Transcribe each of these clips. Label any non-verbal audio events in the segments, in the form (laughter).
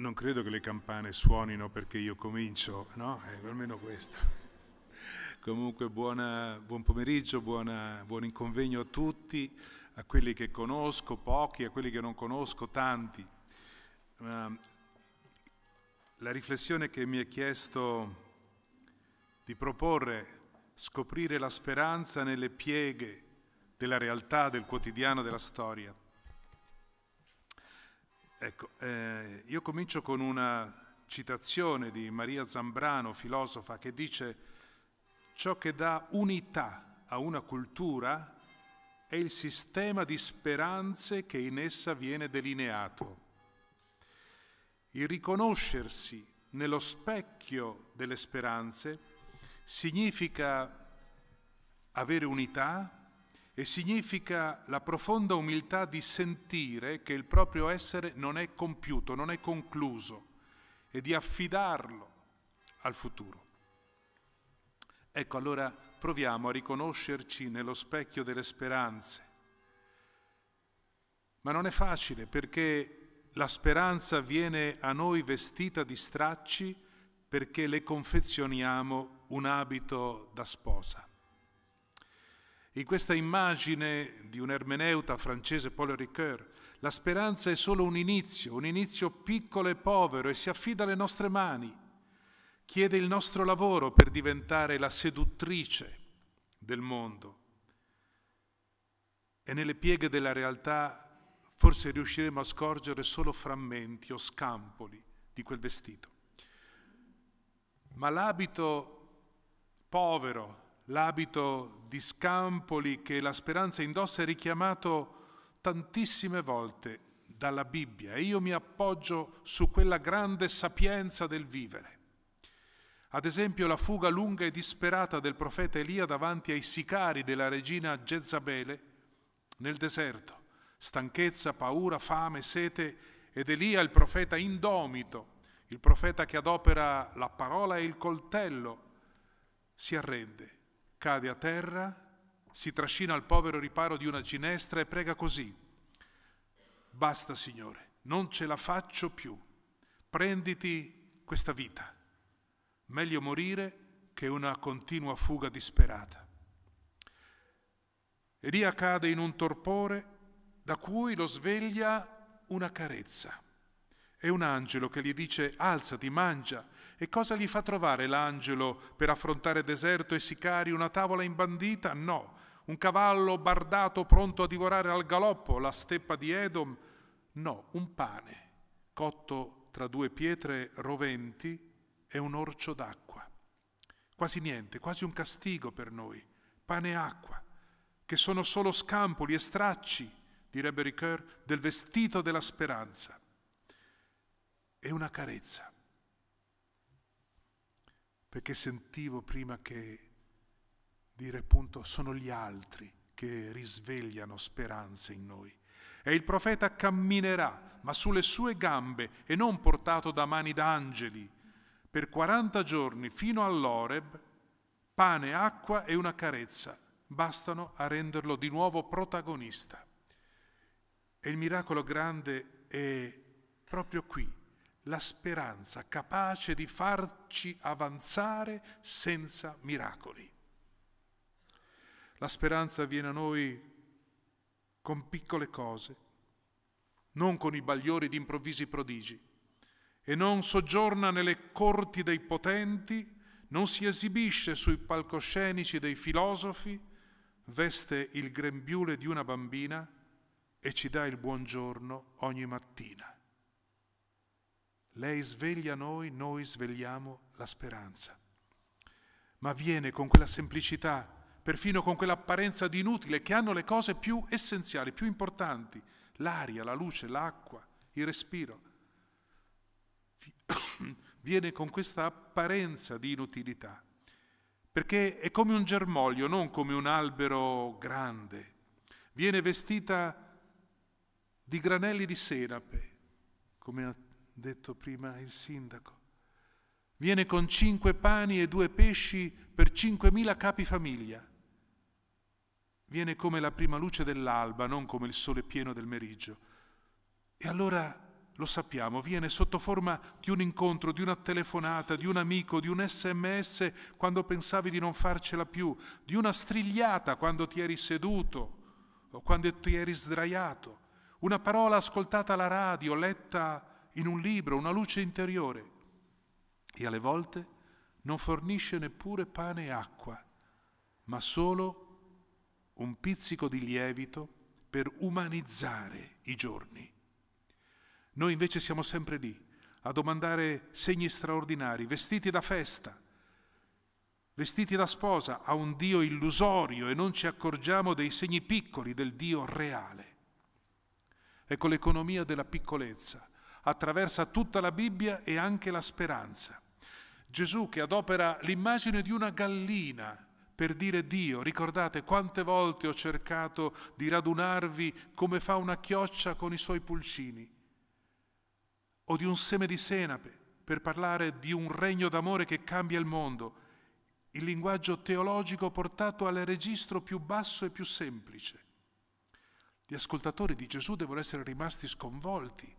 non credo che le campane suonino perché io comincio, no? Eh, almeno questo. Comunque buona, buon pomeriggio, buona, buon inconvegno a tutti, a quelli che conosco pochi, a quelli che non conosco tanti. Ma ehm, la riflessione che mi è chiesto di proporre, scoprire la speranza nelle pieghe della realtà, del quotidiano, della storia Ecco, eh, io comincio con una citazione di Maria Zambrano, filosofa, che dice ciò che dà unità a una cultura è il sistema di speranze che in essa viene delineato. Il riconoscersi nello specchio delle speranze significa avere unità, e significa la profonda umiltà di sentire che il proprio essere non è compiuto, non è concluso e di affidarlo al futuro. Ecco allora proviamo a riconoscerci nello specchio delle speranze, ma non è facile perché la speranza viene a noi vestita di stracci perché le confezioniamo un abito da sposa. In questa immagine di un ermeneuta francese, Paul Ricoeur, la speranza è solo un inizio, un inizio piccolo e povero e si affida alle nostre mani, chiede il nostro lavoro per diventare la seduttrice del mondo. E nelle pieghe della realtà forse riusciremo a scorgere solo frammenti o scampoli di quel vestito. Ma l'abito povero, L'abito di scampoli che la speranza indossa è richiamato tantissime volte dalla Bibbia e io mi appoggio su quella grande sapienza del vivere. Ad esempio la fuga lunga e disperata del profeta Elia davanti ai sicari della regina Jezabele nel deserto, stanchezza, paura, fame, sete ed Elia il profeta indomito, il profeta che adopera la parola e il coltello, si arrende cade a terra, si trascina al povero riparo di una ginestra e prega così. Basta, Signore, non ce la faccio più. Prenditi questa vita. Meglio morire che una continua fuga disperata. Elia cade in un torpore da cui lo sveglia una carezza. È un angelo che gli dice alzati, mangia, e cosa gli fa trovare l'angelo per affrontare deserto e sicari? Una tavola imbandita? No. Un cavallo bardato pronto a divorare al galoppo la steppa di Edom? No. Un pane cotto tra due pietre roventi e un orcio d'acqua. Quasi niente, quasi un castigo per noi. Pane e acqua, che sono solo scampoli e stracci, direbbe Ricoeur, del vestito della speranza. E una carezza perché sentivo prima che dire appunto sono gli altri che risvegliano speranze in noi. E il profeta camminerà, ma sulle sue gambe e non portato da mani d'angeli, per 40 giorni fino all'Oreb, pane, acqua e una carezza bastano a renderlo di nuovo protagonista. E il miracolo grande è proprio qui, la speranza capace di farci avanzare senza miracoli. La speranza viene a noi con piccole cose, non con i bagliori di improvvisi prodigi, e non soggiorna nelle corti dei potenti, non si esibisce sui palcoscenici dei filosofi, veste il grembiule di una bambina e ci dà il buongiorno ogni mattina. Lei sveglia noi, noi svegliamo la speranza. Ma viene con quella semplicità, perfino con quell'apparenza di inutile che hanno le cose più essenziali, più importanti, l'aria, la luce, l'acqua, il respiro. (coughs) Viene con questa apparenza di inutilità, perché è come un germoglio, non come un albero grande. Viene vestita di granelli di senape, come una detto prima il sindaco. Viene con cinque pani e due pesci per 5.000 capi famiglia. Viene come la prima luce dell'alba, non come il sole pieno del meriggio. E allora lo sappiamo, viene sotto forma di un incontro, di una telefonata, di un amico, di un sms quando pensavi di non farcela più, di una strigliata quando ti eri seduto o quando ti eri sdraiato, una parola ascoltata alla radio, letta in un libro, una luce interiore e alle volte non fornisce neppure pane e acqua, ma solo un pizzico di lievito per umanizzare i giorni. Noi invece siamo sempre lì a domandare segni straordinari, vestiti da festa, vestiti da sposa, a un Dio illusorio e non ci accorgiamo dei segni piccoli del Dio reale. Ecco l'economia della piccolezza, attraversa tutta la Bibbia e anche la speranza. Gesù che adopera l'immagine di una gallina per dire Dio, ricordate quante volte ho cercato di radunarvi come fa una chioccia con i suoi pulcini, o di un seme di senape per parlare di un regno d'amore che cambia il mondo, il linguaggio teologico portato al registro più basso e più semplice. Gli ascoltatori di Gesù devono essere rimasti sconvolti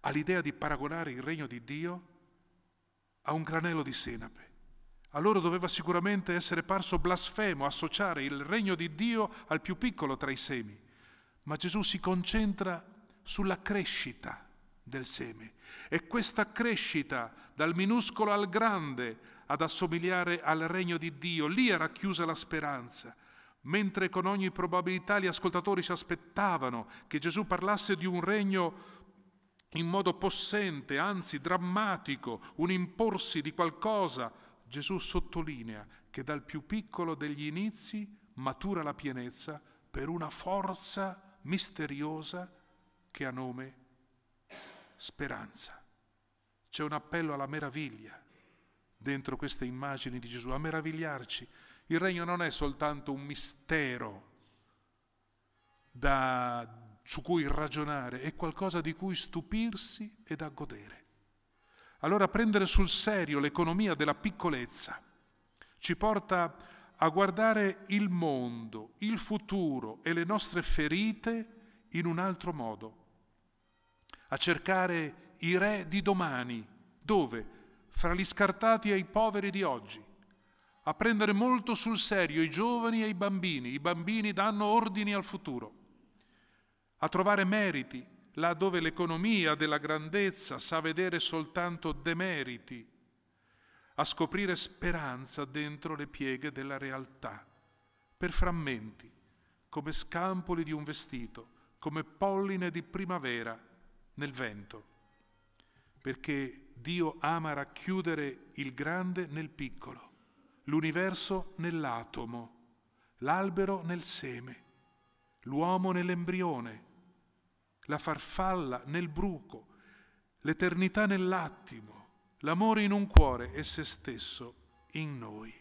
all'idea di paragonare il regno di Dio a un granello di senape. A loro doveva sicuramente essere parso blasfemo associare il regno di Dio al più piccolo tra i semi, ma Gesù si concentra sulla crescita del seme e questa crescita dal minuscolo al grande ad assomigliare al regno di Dio, lì era chiusa la speranza, mentre con ogni probabilità gli ascoltatori si aspettavano che Gesù parlasse di un regno in modo possente, anzi drammatico, un imporsi di qualcosa, Gesù sottolinea che dal più piccolo degli inizi matura la pienezza per una forza misteriosa che ha nome speranza. C'è un appello alla meraviglia dentro queste immagini di Gesù, a meravigliarci. Il regno non è soltanto un mistero da su cui ragionare, è qualcosa di cui stupirsi e da godere. Allora prendere sul serio l'economia della piccolezza ci porta a guardare il mondo, il futuro e le nostre ferite in un altro modo, a cercare i re di domani, dove? Fra gli scartati e i poveri di oggi, a prendere molto sul serio i giovani e i bambini, i bambini danno ordini al futuro a trovare meriti là dove l'economia della grandezza sa vedere soltanto demeriti, a scoprire speranza dentro le pieghe della realtà, per frammenti, come scampoli di un vestito, come polline di primavera nel vento, perché Dio ama racchiudere il grande nel piccolo, l'universo nell'atomo, l'albero nel seme, l'uomo nell'embrione, la farfalla nel bruco, l'eternità nell'attimo, l'amore in un cuore e se stesso in noi.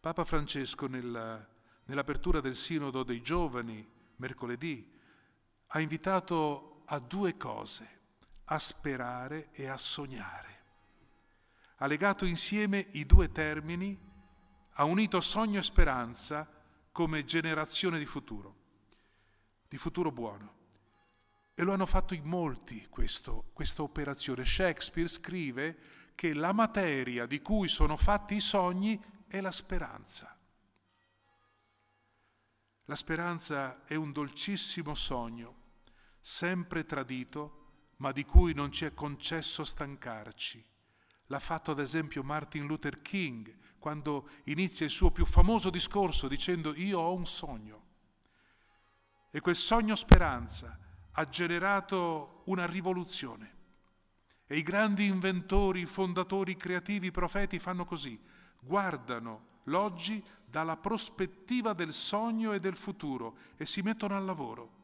Papa Francesco nella, nell'apertura del Sinodo dei Giovani, mercoledì, ha invitato a due cose, a sperare e a sognare. Ha legato insieme i due termini, ha unito sogno e speranza come generazione di futuro di futuro buono. E lo hanno fatto in molti questo, questa operazione. Shakespeare scrive che la materia di cui sono fatti i sogni è la speranza. La speranza è un dolcissimo sogno, sempre tradito, ma di cui non ci è concesso stancarci. L'ha fatto ad esempio Martin Luther King quando inizia il suo più famoso discorso dicendo io ho un sogno. E quel sogno speranza ha generato una rivoluzione. E i grandi inventori, fondatori, creativi, profeti fanno così, guardano l'oggi dalla prospettiva del sogno e del futuro e si mettono al lavoro.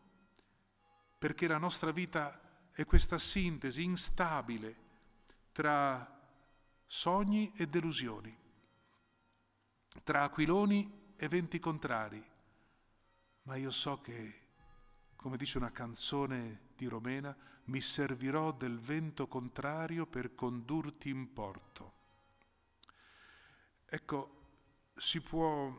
Perché la nostra vita è questa sintesi instabile tra sogni e delusioni, tra aquiloni e venti contrari, ma io so che, come dice una canzone di Romena, mi servirò del vento contrario per condurti in porto. Ecco, si può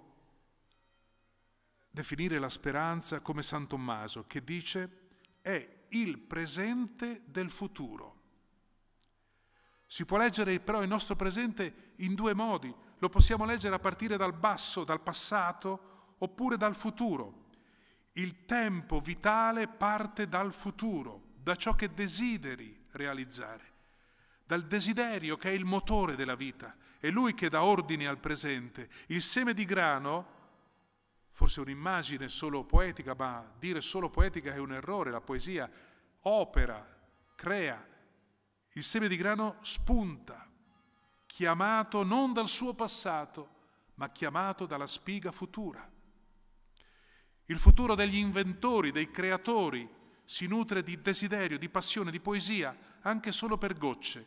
definire la speranza come San Tommaso che dice è il presente del futuro. Si può leggere però il nostro presente in due modi, lo possiamo leggere a partire dal basso, dal passato, oppure dal futuro. Il tempo vitale parte dal futuro, da ciò che desideri realizzare, dal desiderio che è il motore della vita. È lui che dà ordine al presente. Il seme di grano, forse un'immagine solo poetica, ma dire solo poetica è un errore, la poesia opera, crea. Il seme di grano spunta, chiamato non dal suo passato, ma chiamato dalla spiga futura. Il futuro degli inventori, dei creatori, si nutre di desiderio, di passione, di poesia, anche solo per gocce,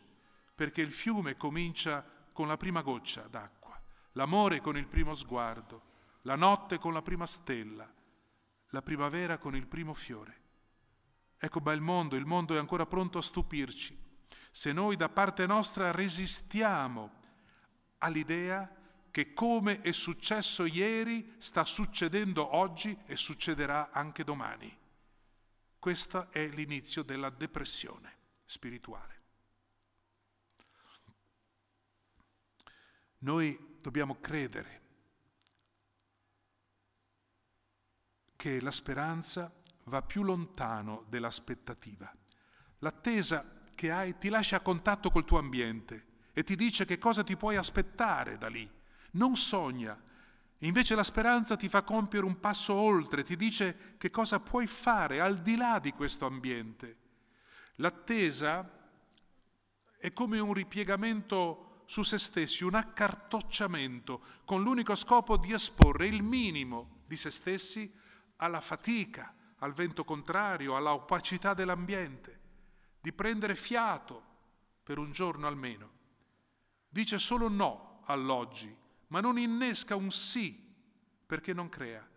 perché il fiume comincia con la prima goccia d'acqua, l'amore con il primo sguardo, la notte con la prima stella, la primavera con il primo fiore. Ecco il mondo, il mondo è ancora pronto a stupirci. Se noi da parte nostra resistiamo all'idea di che come è successo ieri sta succedendo oggi e succederà anche domani. Questo è l'inizio della depressione spirituale. Noi dobbiamo credere che la speranza va più lontano dell'aspettativa. L'attesa che hai ti lascia a contatto col tuo ambiente e ti dice che cosa ti puoi aspettare da lì non sogna. Invece la speranza ti fa compiere un passo oltre, ti dice che cosa puoi fare al di là di questo ambiente. L'attesa è come un ripiegamento su se stessi, un accartocciamento, con l'unico scopo di esporre il minimo di se stessi alla fatica, al vento contrario, alla opacità dell'ambiente, di prendere fiato per un giorno almeno. Dice solo no all'oggi ma non innesca un sì perché non crea.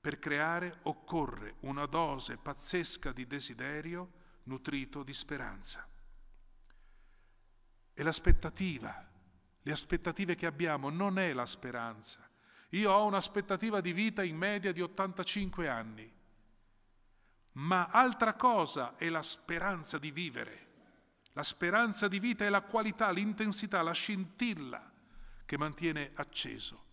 Per creare occorre una dose pazzesca di desiderio nutrito di speranza. E l'aspettativa, le aspettative che abbiamo non è la speranza. Io ho un'aspettativa di vita in media di 85 anni, ma altra cosa è la speranza di vivere. La speranza di vita è la qualità, l'intensità, la scintilla che mantiene acceso.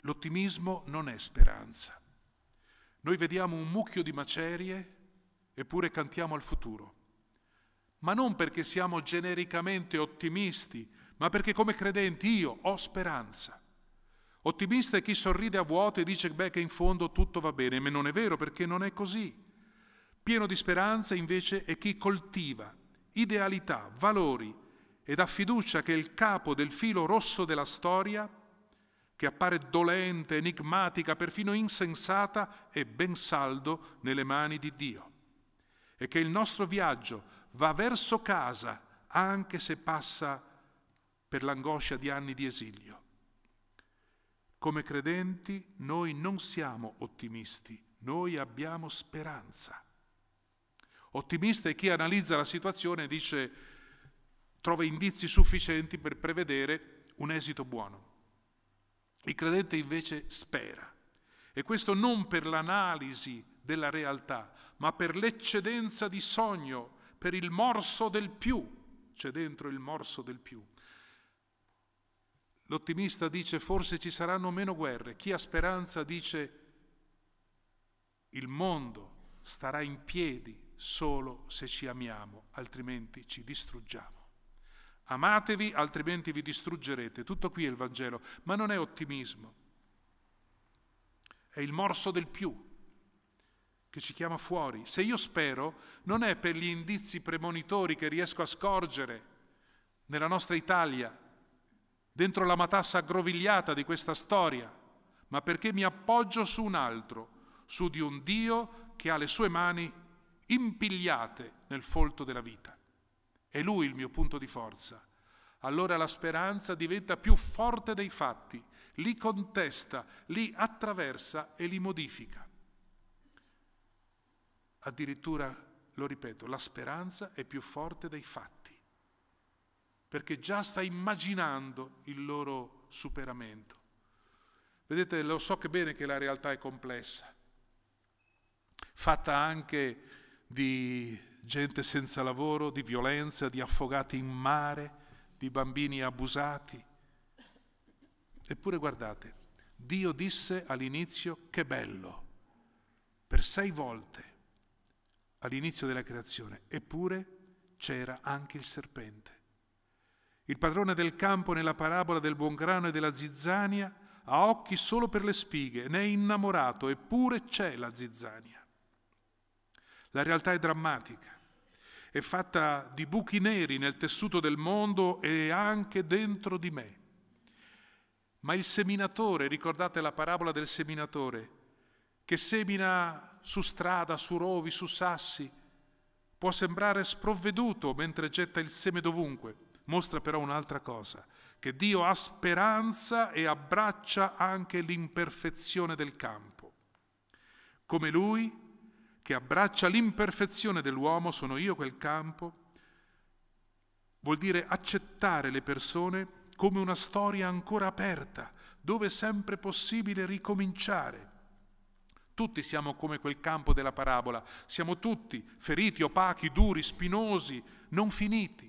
L'ottimismo non è speranza. Noi vediamo un mucchio di macerie eppure cantiamo al futuro. Ma non perché siamo genericamente ottimisti, ma perché come credenti io ho speranza. Ottimista è chi sorride a vuoto e dice beh, che in fondo tutto va bene, ma non è vero perché non è così. Pieno di speranza invece è chi coltiva idealità, valori, ed ha fiducia che il capo del filo rosso della storia, che appare dolente, enigmatica, perfino insensata, è ben saldo nelle mani di Dio e che il nostro viaggio va verso casa anche se passa per l'angoscia di anni di esilio. Come credenti noi non siamo ottimisti, noi abbiamo speranza. Ottimista è chi analizza la situazione e dice trova indizi sufficienti per prevedere un esito buono. Il credente invece spera, e questo non per l'analisi della realtà, ma per l'eccedenza di sogno, per il morso del più. C'è dentro il morso del più. L'ottimista dice forse ci saranno meno guerre, chi ha speranza dice il mondo starà in piedi solo se ci amiamo, altrimenti ci distruggiamo. Amatevi, altrimenti vi distruggerete. Tutto qui è il Vangelo, ma non è ottimismo. È il morso del più che ci chiama fuori. Se io spero, non è per gli indizi premonitori che riesco a scorgere nella nostra Italia, dentro la matassa aggrovigliata di questa storia, ma perché mi appoggio su un altro, su di un Dio che ha le sue mani impigliate nel folto della vita. È lui il mio punto di forza. Allora la speranza diventa più forte dei fatti, li contesta, li attraversa e li modifica. Addirittura, lo ripeto, la speranza è più forte dei fatti, perché già sta immaginando il loro superamento. Vedete, lo so che bene che la realtà è complessa, fatta anche di gente senza lavoro, di violenza, di affogati in mare, di bambini abusati. Eppure guardate, Dio disse all'inizio che bello, per sei volte all'inizio della creazione, eppure c'era anche il serpente. Il padrone del campo nella parabola del buon grano e della zizzania ha occhi solo per le spighe, ne è innamorato, eppure c'è la zizzania. La realtà è drammatica è fatta di buchi neri nel tessuto del mondo e anche dentro di me. Ma il seminatore, ricordate la parabola del seminatore, che semina su strada, su rovi, su sassi, può sembrare sprovveduto mentre getta il seme dovunque, mostra però un'altra cosa, che Dio ha speranza e abbraccia anche l'imperfezione del campo. Come lui, che abbraccia l'imperfezione dell'uomo, sono io quel campo, vuol dire accettare le persone come una storia ancora aperta, dove è sempre possibile ricominciare. Tutti siamo come quel campo della parabola, siamo tutti feriti, opachi, duri, spinosi, non finiti.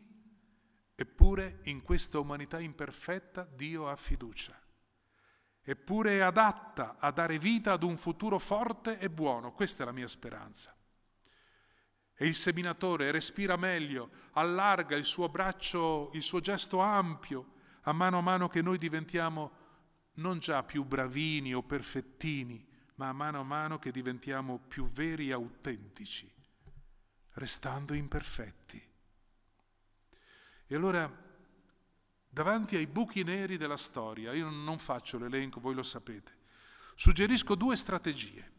Eppure in questa umanità imperfetta Dio ha fiducia eppure è adatta a dare vita ad un futuro forte e buono. Questa è la mia speranza. E il seminatore respira meglio, allarga il suo braccio, il suo gesto ampio, a mano a mano che noi diventiamo non già più bravini o perfettini, ma a mano a mano che diventiamo più veri e autentici, restando imperfetti. E allora davanti ai buchi neri della storia. Io non faccio l'elenco, voi lo sapete. Suggerisco due strategie.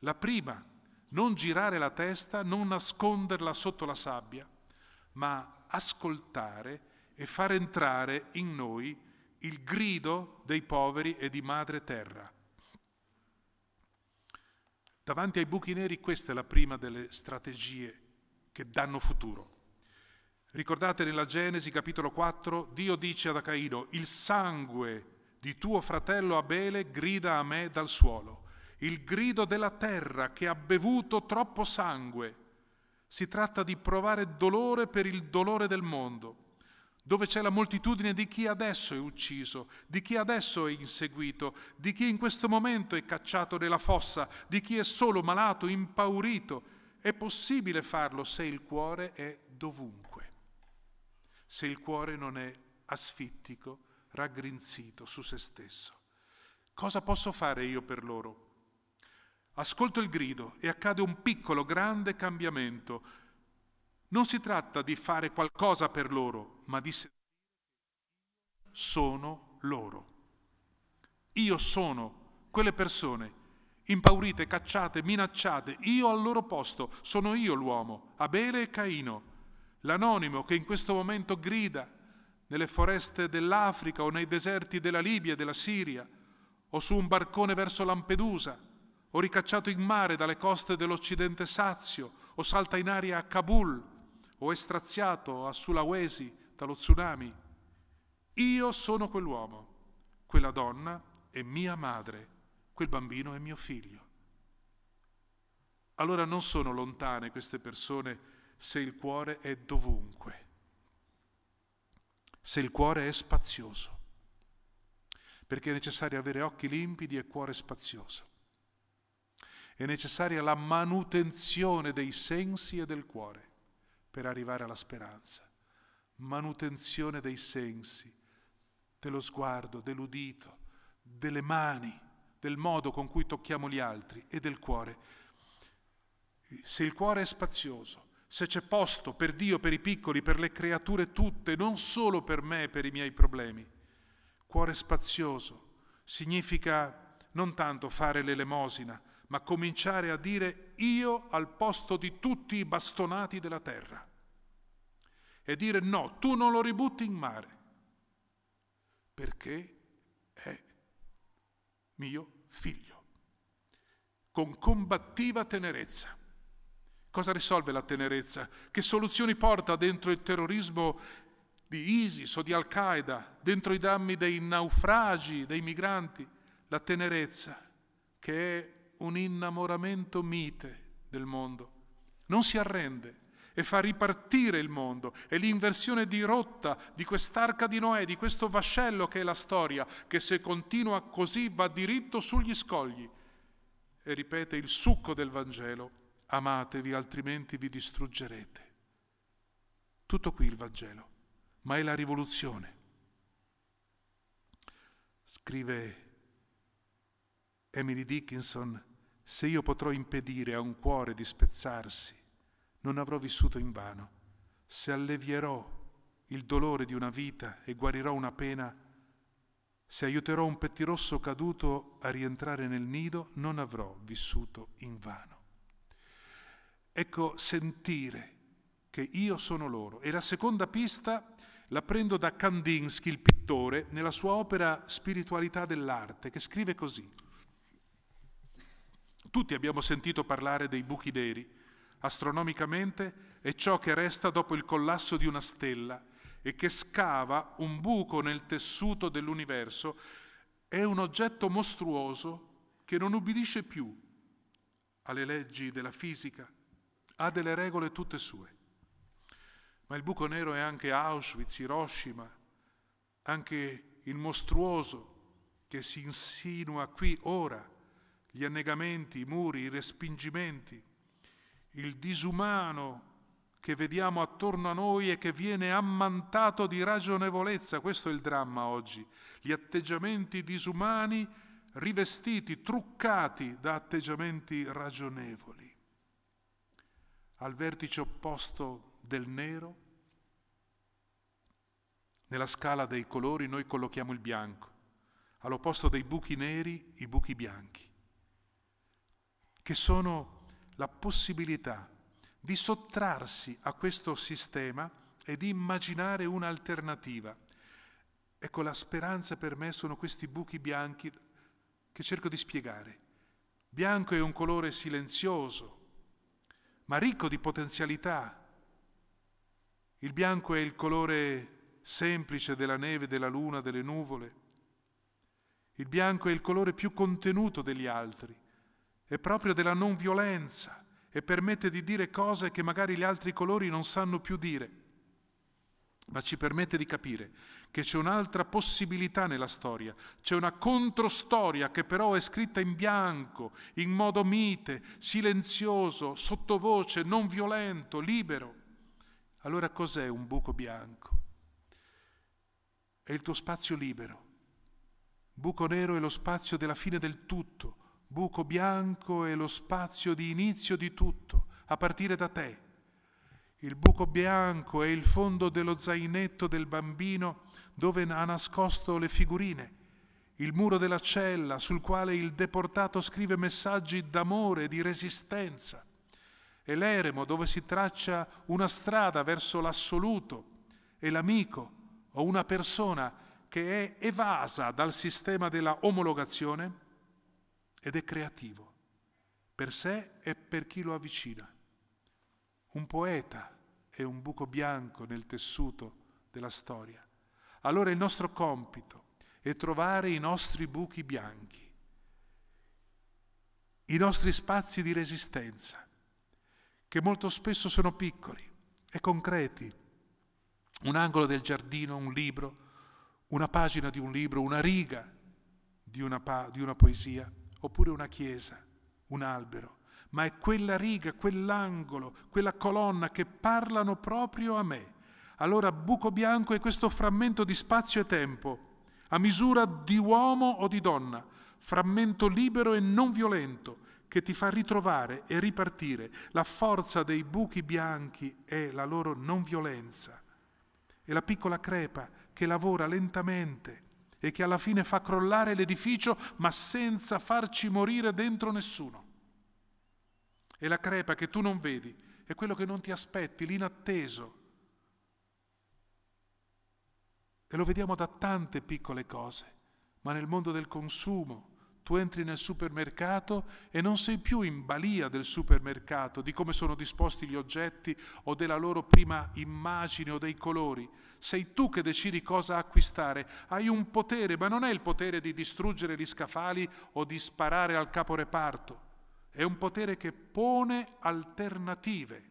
La prima, non girare la testa, non nasconderla sotto la sabbia, ma ascoltare e far entrare in noi il grido dei poveri e di madre terra. Davanti ai buchi neri questa è la prima delle strategie che danno futuro. Ricordate nella Genesi capitolo 4, Dio dice ad Acaino, il sangue di tuo fratello Abele grida a me dal suolo, il grido della terra che ha bevuto troppo sangue. Si tratta di provare dolore per il dolore del mondo, dove c'è la moltitudine di chi adesso è ucciso, di chi adesso è inseguito, di chi in questo momento è cacciato nella fossa, di chi è solo malato, impaurito. È possibile farlo se il cuore è dovunque se il cuore non è asfittico, raggrinzito su se stesso. Cosa posso fare io per loro? Ascolto il grido e accade un piccolo, grande cambiamento. Non si tratta di fare qualcosa per loro, ma di sentire sono loro. Io sono quelle persone impaurite, cacciate, minacciate, io al loro posto, sono io l'uomo, Abele e Caino, l'anonimo che in questo momento grida nelle foreste dell'Africa o nei deserti della Libia e della Siria o su un barcone verso Lampedusa o ricacciato in mare dalle coste dell'Occidente Sazio o salta in aria a Kabul o è straziato a Sulawesi dallo tsunami. Io sono quell'uomo, quella donna è mia madre, quel bambino è mio figlio. Allora non sono lontane queste persone se il cuore è dovunque, se il cuore è spazioso, perché è necessario avere occhi limpidi e cuore spazioso. È necessaria la manutenzione dei sensi e del cuore per arrivare alla speranza. Manutenzione dei sensi, dello sguardo, dell'udito, delle mani, del modo con cui tocchiamo gli altri e del cuore. Se il cuore è spazioso, se c'è posto per Dio, per i piccoli, per le creature tutte, non solo per me e per i miei problemi. Cuore spazioso significa non tanto fare l'elemosina, ma cominciare a dire io al posto di tutti i bastonati della terra. E dire no, tu non lo ributti in mare, perché è mio figlio, con combattiva tenerezza. Cosa risolve la tenerezza? Che soluzioni porta dentro il terrorismo di ISIS o di Al-Qaeda, dentro i drammi dei naufragi, dei migranti? La tenerezza, che è un innamoramento mite del mondo, non si arrende e fa ripartire il mondo. È l'inversione di rotta di quest'arca di Noè, di questo vascello che è la storia, che se continua così va diritto sugli scogli. E ripete il succo del Vangelo, amatevi altrimenti vi distruggerete. Tutto qui il Vangelo, ma è la rivoluzione. Scrive Emily Dickinson, se io potrò impedire a un cuore di spezzarsi, non avrò vissuto in vano. Se allevierò il dolore di una vita e guarirò una pena, se aiuterò un pettirosso caduto a rientrare nel nido, non avrò vissuto in vano. Ecco, sentire che io sono loro. E la seconda pista la prendo da Kandinsky, il pittore, nella sua opera Spiritualità dell'arte, che scrive così. Tutti abbiamo sentito parlare dei buchi neri. Astronomicamente è ciò che resta dopo il collasso di una stella e che scava un buco nel tessuto dell'universo. È un oggetto mostruoso che non ubbidisce più alle leggi della fisica, ha delle regole tutte sue. Ma il buco nero è anche Auschwitz, Hiroshima, anche il mostruoso che si insinua qui ora, gli annegamenti, i muri, i respingimenti, il disumano che vediamo attorno a noi e che viene ammantato di ragionevolezza, questo è il dramma oggi, gli atteggiamenti disumani rivestiti, truccati da atteggiamenti ragionevoli al vertice opposto del nero. Nella scala dei colori noi collochiamo il bianco, all'opposto dei buchi neri i buchi bianchi, che sono la possibilità di sottrarsi a questo sistema e di immaginare un'alternativa. Ecco, la speranza per me sono questi buchi bianchi che cerco di spiegare. Bianco è un colore silenzioso, ma ricco di potenzialità. Il bianco è il colore semplice della neve, della luna, delle nuvole. Il bianco è il colore più contenuto degli altri, è proprio della non violenza e permette di dire cose che magari gli altri colori non sanno più dire, ma ci permette di capire che c'è un'altra possibilità nella storia, c'è una controstoria che però è scritta in bianco, in modo mite, silenzioso, sottovoce, non violento, libero. Allora cos'è un buco bianco? È il tuo spazio libero. Buco nero è lo spazio della fine del tutto, buco bianco è lo spazio di inizio di tutto, a partire da te. Il buco bianco è il fondo dello zainetto del bambino dove ha nascosto le figurine, il muro della cella sul quale il deportato scrive messaggi d'amore, e di resistenza, e l'eremo dove si traccia una strada verso l'assoluto e l'amico o una persona che è evasa dal sistema della omologazione ed è creativo, per sé e per chi lo avvicina. Un poeta è un buco bianco nel tessuto della storia allora il nostro compito è trovare i nostri buchi bianchi, i nostri spazi di resistenza, che molto spesso sono piccoli e concreti. Un angolo del giardino, un libro, una pagina di un libro, una riga di una, pa- di una poesia, oppure una chiesa, un albero. Ma è quella riga, quell'angolo, quella colonna che parlano proprio a me allora buco bianco è questo frammento di spazio e tempo, a misura di uomo o di donna, frammento libero e non violento, che ti fa ritrovare e ripartire. La forza dei buchi bianchi è la loro non violenza. È la piccola crepa che lavora lentamente e che alla fine fa crollare l'edificio ma senza farci morire dentro nessuno. È la crepa che tu non vedi, è quello che non ti aspetti, l'inatteso, E lo vediamo da tante piccole cose, ma nel mondo del consumo. Tu entri nel supermercato e non sei più in balia del supermercato, di come sono disposti gli oggetti o della loro prima immagine o dei colori. Sei tu che decidi cosa acquistare. Hai un potere, ma non è il potere di distruggere gli scaffali o di sparare al caporeparto. È un potere che pone alternative.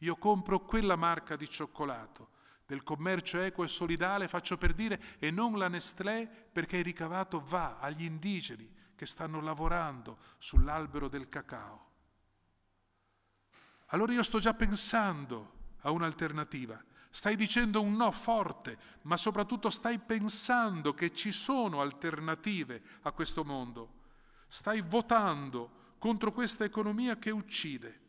Io compro quella marca di cioccolato del commercio equo e solidale, faccio per dire, e non la Nestlé perché il ricavato va agli indigeni che stanno lavorando sull'albero del cacao. Allora io sto già pensando a un'alternativa, stai dicendo un no forte, ma soprattutto stai pensando che ci sono alternative a questo mondo, stai votando contro questa economia che uccide.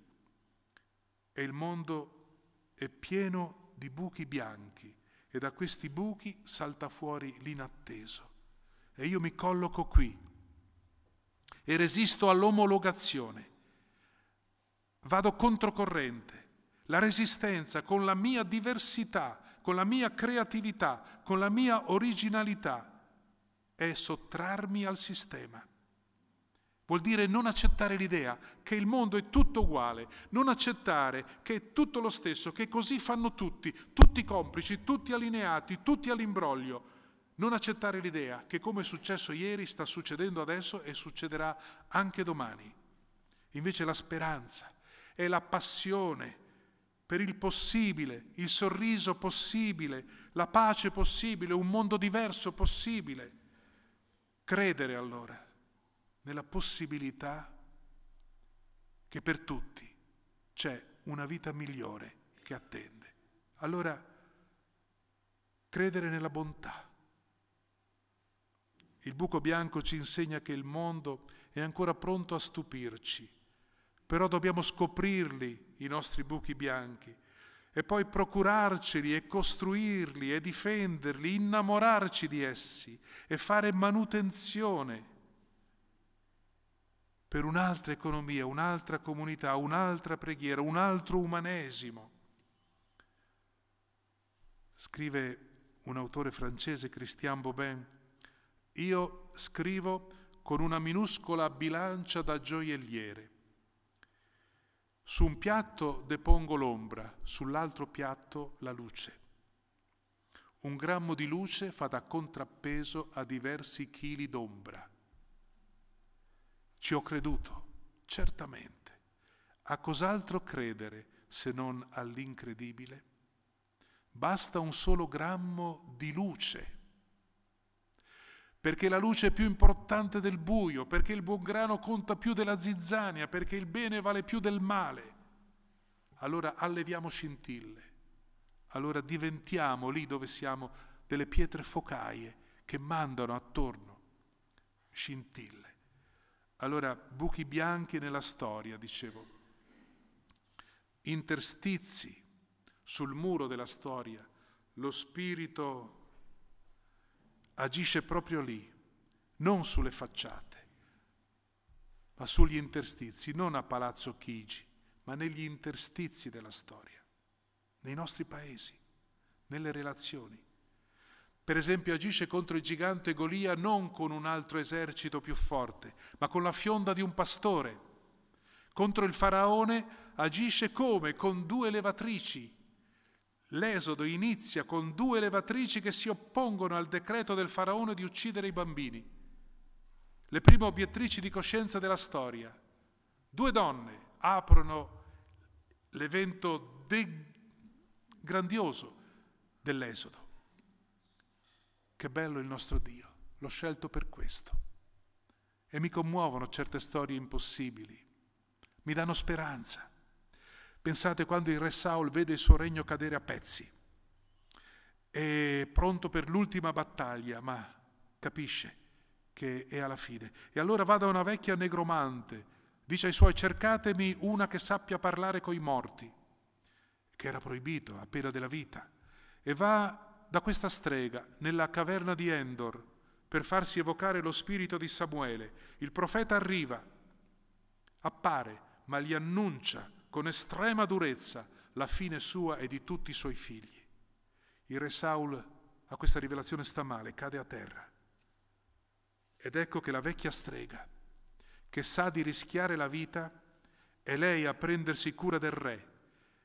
E il mondo è pieno di buchi bianchi e da questi buchi salta fuori l'inatteso. E io mi colloco qui e resisto all'omologazione. Vado controcorrente. La resistenza con la mia diversità, con la mia creatività, con la mia originalità è sottrarmi al sistema. Vuol dire non accettare l'idea che il mondo è tutto uguale, non accettare che è tutto lo stesso, che così fanno tutti, tutti complici, tutti allineati, tutti all'imbroglio. Non accettare l'idea che come è successo ieri sta succedendo adesso e succederà anche domani. Invece la speranza è la passione per il possibile, il sorriso possibile, la pace possibile, un mondo diverso possibile. Credere allora nella possibilità che per tutti c'è una vita migliore che attende. Allora, credere nella bontà. Il buco bianco ci insegna che il mondo è ancora pronto a stupirci, però dobbiamo scoprirli i nostri buchi bianchi e poi procurarceli e costruirli e difenderli, innamorarci di essi e fare manutenzione per un'altra economia, un'altra comunità, un'altra preghiera, un altro umanesimo. Scrive un autore francese, Christian Bobin, io scrivo con una minuscola bilancia da gioielliere. Su un piatto depongo l'ombra, sull'altro piatto la luce. Un grammo di luce fa da contrappeso a diversi chili d'ombra. Ci ho creduto, certamente. A cos'altro credere se non all'incredibile? Basta un solo grammo di luce perché la luce è più importante del buio, perché il buon grano conta più della zizzania, perché il bene vale più del male. Allora alleviamo scintille, allora diventiamo lì dove siamo delle pietre focaie che mandano attorno scintille. Allora, buchi bianchi nella storia, dicevo, interstizi sul muro della storia, lo spirito agisce proprio lì, non sulle facciate, ma sugli interstizi, non a Palazzo Chigi, ma negli interstizi della storia, nei nostri paesi, nelle relazioni. Per esempio agisce contro il gigante Golia non con un altro esercito più forte, ma con la fionda di un pastore. Contro il faraone agisce come? Con due levatrici. L'esodo inizia con due levatrici che si oppongono al decreto del faraone di uccidere i bambini. Le prime obiettrici di coscienza della storia. Due donne aprono l'evento de- grandioso dell'esodo. Che bello il nostro Dio, l'ho scelto per questo. E mi commuovono certe storie impossibili, mi danno speranza. Pensate quando il re Saul vede il suo regno cadere a pezzi, è pronto per l'ultima battaglia, ma capisce che è alla fine. E allora va da una vecchia negromante, dice ai suoi cercatemi una che sappia parlare coi morti, che era proibito appena della vita, e va da questa strega nella caverna di Endor per farsi evocare lo spirito di Samuele. Il profeta arriva, appare, ma gli annuncia con estrema durezza la fine sua e di tutti i suoi figli. Il re Saul a questa rivelazione sta male, cade a terra. Ed ecco che la vecchia strega, che sa di rischiare la vita, è lei a prendersi cura del re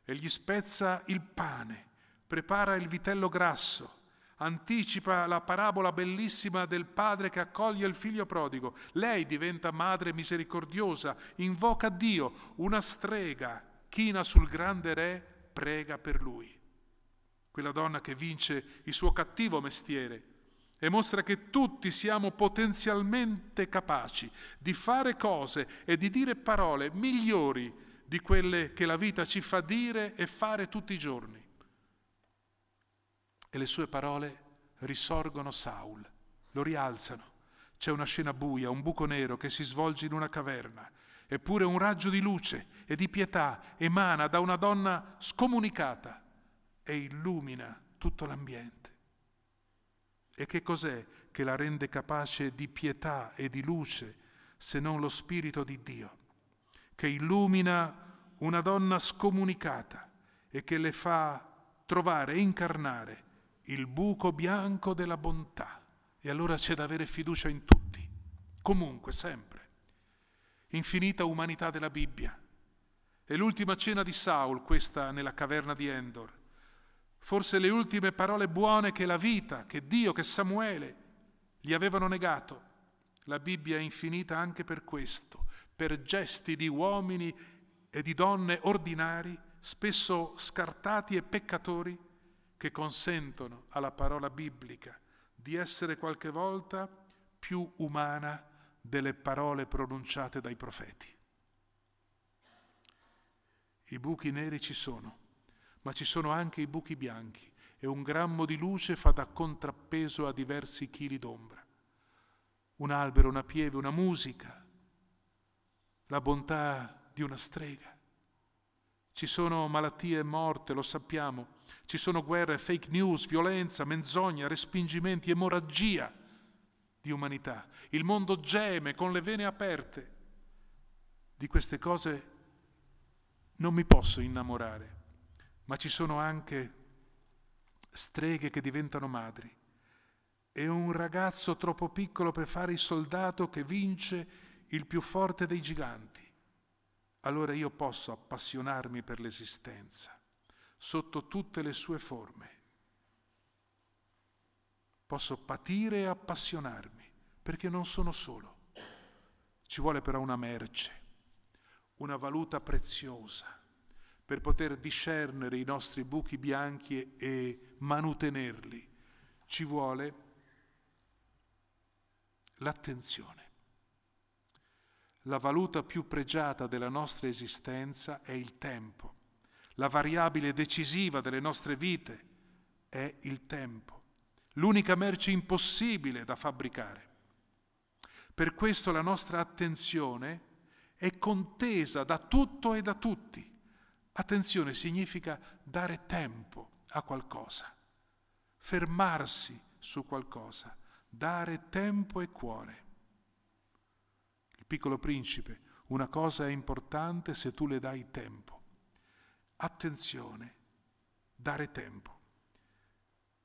e gli spezza il pane prepara il vitello grasso, anticipa la parabola bellissima del padre che accoglie il figlio prodigo. Lei diventa madre misericordiosa, invoca Dio, una strega, china sul grande re, prega per lui. Quella donna che vince il suo cattivo mestiere e mostra che tutti siamo potenzialmente capaci di fare cose e di dire parole migliori di quelle che la vita ci fa dire e fare tutti i giorni e le sue parole risorgono Saul, lo rialzano. C'è una scena buia, un buco nero che si svolge in una caverna, eppure un raggio di luce e di pietà emana da una donna scomunicata e illumina tutto l'ambiente. E che cos'è che la rende capace di pietà e di luce se non lo Spirito di Dio, che illumina una donna scomunicata e che le fa trovare e incarnare il buco bianco della bontà. E allora c'è da avere fiducia in tutti, comunque, sempre. Infinita umanità della Bibbia. È l'ultima cena di Saul, questa nella caverna di Endor. Forse le ultime parole buone che la vita, che Dio, che Samuele gli avevano negato. La Bibbia è infinita anche per questo, per gesti di uomini e di donne ordinari, spesso scartati e peccatori, che consentono alla parola biblica di essere qualche volta più umana delle parole pronunciate dai profeti. I buchi neri ci sono, ma ci sono anche i buchi bianchi e un grammo di luce fa da contrappeso a diversi chili d'ombra. Un albero, una pieve, una musica, la bontà di una strega. Ci sono malattie e morte, lo sappiamo, ci sono guerre, fake news, violenza, menzogna, respingimenti, emorragia di umanità. Il mondo geme con le vene aperte. Di queste cose non mi posso innamorare, ma ci sono anche streghe che diventano madri e un ragazzo troppo piccolo per fare il soldato che vince il più forte dei giganti. Allora io posso appassionarmi per l'esistenza sotto tutte le sue forme. Posso patire e appassionarmi perché non sono solo. Ci vuole però una merce, una valuta preziosa per poter discernere i nostri buchi bianchi e manutenerli. Ci vuole l'attenzione. La valuta più pregiata della nostra esistenza è il tempo. La variabile decisiva delle nostre vite è il tempo, l'unica merce impossibile da fabbricare. Per questo la nostra attenzione è contesa da tutto e da tutti. Attenzione significa dare tempo a qualcosa, fermarsi su qualcosa, dare tempo e cuore. Il piccolo principe, una cosa è importante se tu le dai tempo attenzione, dare tempo.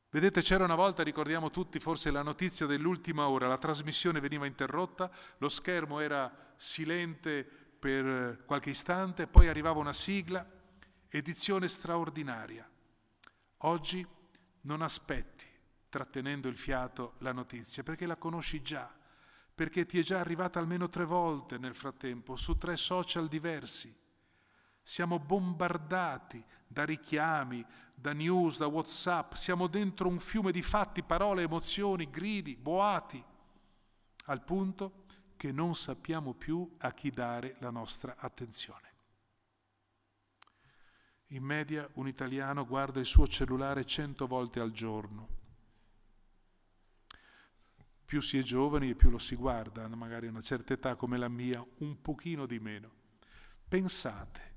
Vedete, c'era una volta, ricordiamo tutti forse la notizia dell'ultima ora, la trasmissione veniva interrotta, lo schermo era silente per qualche istante, poi arrivava una sigla, edizione straordinaria. Oggi non aspetti, trattenendo il fiato, la notizia, perché la conosci già, perché ti è già arrivata almeno tre volte nel frattempo, su tre social diversi siamo bombardati da richiami, da news, da Whatsapp, siamo dentro un fiume di fatti, parole, emozioni, gridi, boati, al punto che non sappiamo più a chi dare la nostra attenzione. In media un italiano guarda il suo cellulare cento volte al giorno. Più si è giovani e più lo si guarda, magari a una certa età come la mia, un pochino di meno. Pensate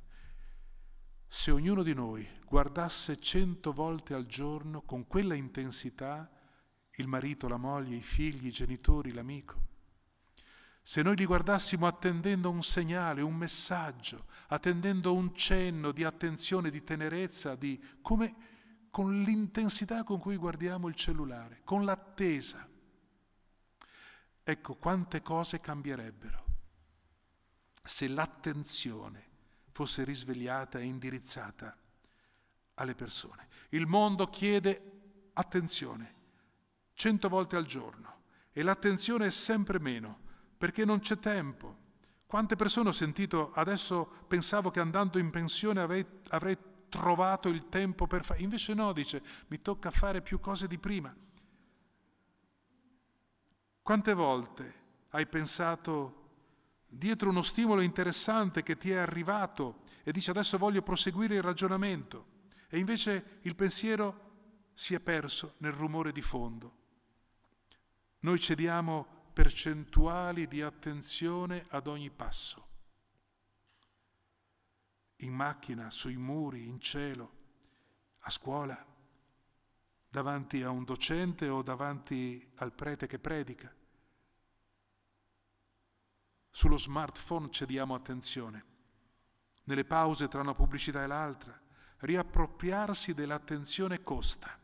se ognuno di noi guardasse cento volte al giorno con quella intensità il marito, la moglie, i figli, i genitori, l'amico, se noi li guardassimo attendendo un segnale, un messaggio, attendendo un cenno di attenzione, di tenerezza, di come con l'intensità con cui guardiamo il cellulare, con l'attesa, ecco quante cose cambierebbero se l'attenzione fosse risvegliata e indirizzata alle persone. Il mondo chiede attenzione cento volte al giorno e l'attenzione è sempre meno perché non c'è tempo. Quante persone ho sentito adesso pensavo che andando in pensione avrei, avrei trovato il tempo per fare, invece no, dice mi tocca fare più cose di prima. Quante volte hai pensato dietro uno stimolo interessante che ti è arrivato e dici adesso voglio proseguire il ragionamento e invece il pensiero si è perso nel rumore di fondo. Noi cediamo percentuali di attenzione ad ogni passo, in macchina, sui muri, in cielo, a scuola, davanti a un docente o davanti al prete che predica. Sullo smartphone cediamo attenzione. Nelle pause tra una pubblicità e l'altra, riappropriarsi dell'attenzione costa,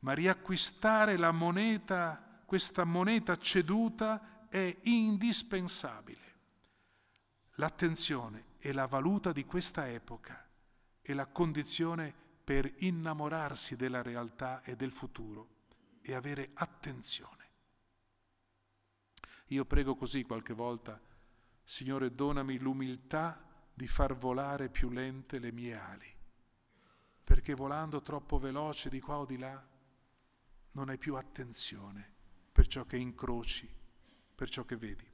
ma riacquistare la moneta, questa moneta ceduta è indispensabile. L'attenzione è la valuta di questa epoca, è la condizione per innamorarsi della realtà e del futuro e avere attenzione. Io prego così qualche volta, Signore, donami l'umiltà di far volare più lente le mie ali, perché volando troppo veloce di qua o di là non hai più attenzione per ciò che incroci, per ciò che vedi.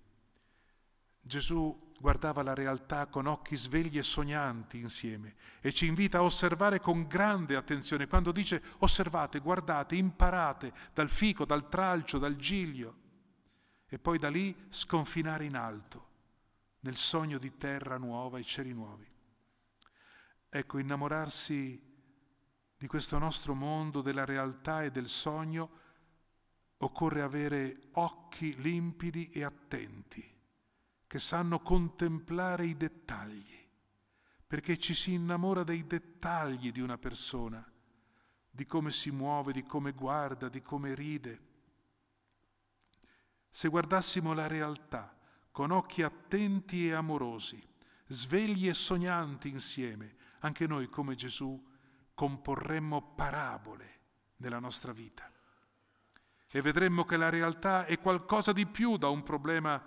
Gesù guardava la realtà con occhi svegli e sognanti insieme e ci invita a osservare con grande attenzione quando dice osservate, guardate, imparate dal fico, dal tralcio, dal giglio e poi da lì sconfinare in alto, nel sogno di terra nuova e cieli nuovi. Ecco, innamorarsi di questo nostro mondo, della realtà e del sogno, occorre avere occhi limpidi e attenti, che sanno contemplare i dettagli, perché ci si innamora dei dettagli di una persona, di come si muove, di come guarda, di come ride se guardassimo la realtà con occhi attenti e amorosi, svegli e sognanti insieme, anche noi come Gesù comporremmo parabole nella nostra vita e vedremmo che la realtà è qualcosa di più da un problema,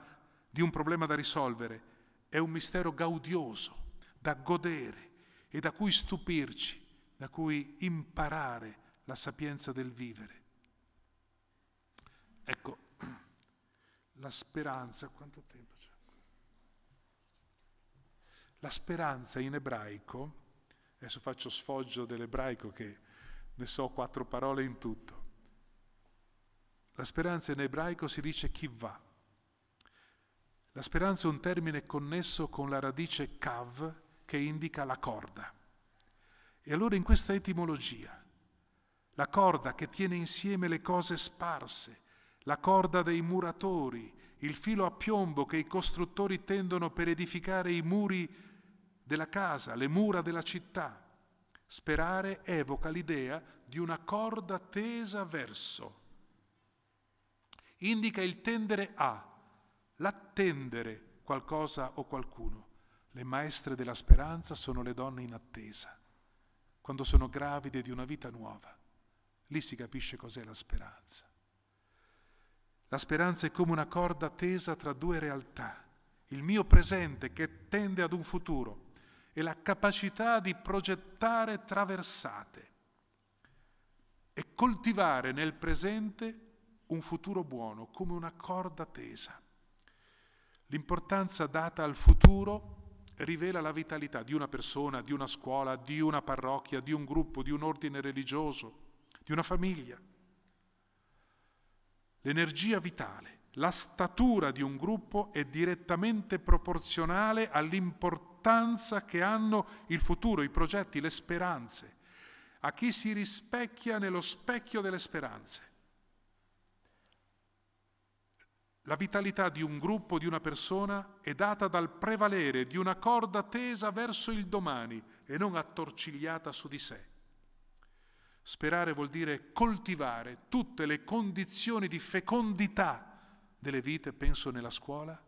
di un problema da risolvere, è un mistero gaudioso, da godere e da cui stupirci, da cui imparare la sapienza del vivere. Ecco, la speranza, quanto tempo c'è? La speranza in ebraico, adesso faccio sfoggio dell'ebraico che ne so quattro parole in tutto. La speranza in ebraico si dice chi va. La speranza è un termine connesso con la radice kav che indica la corda. E allora in questa etimologia, la corda che tiene insieme le cose sparse, la corda dei muratori, il filo a piombo che i costruttori tendono per edificare i muri della casa, le mura della città. Sperare evoca l'idea di una corda tesa verso. Indica il tendere a, l'attendere qualcosa o qualcuno. Le maestre della speranza sono le donne in attesa, quando sono gravide di una vita nuova. Lì si capisce cos'è la speranza. La speranza è come una corda tesa tra due realtà, il mio presente che tende ad un futuro e la capacità di progettare traversate e coltivare nel presente un futuro buono, come una corda tesa. L'importanza data al futuro rivela la vitalità di una persona, di una scuola, di una parrocchia, di un gruppo, di un ordine religioso, di una famiglia. L'energia vitale, la statura di un gruppo è direttamente proporzionale all'importanza che hanno il futuro, i progetti, le speranze, a chi si rispecchia nello specchio delle speranze. La vitalità di un gruppo, di una persona, è data dal prevalere di una corda tesa verso il domani e non attorcigliata su di sé. Sperare vuol dire coltivare tutte le condizioni di fecondità delle vite, penso nella scuola,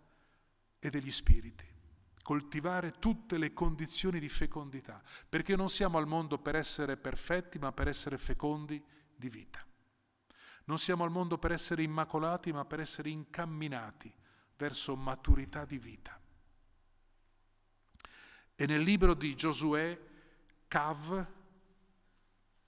e degli spiriti. Coltivare tutte le condizioni di fecondità, perché non siamo al mondo per essere perfetti, ma per essere fecondi di vita. Non siamo al mondo per essere immacolati, ma per essere incamminati verso maturità di vita. E nel libro di Giosuè, Cav,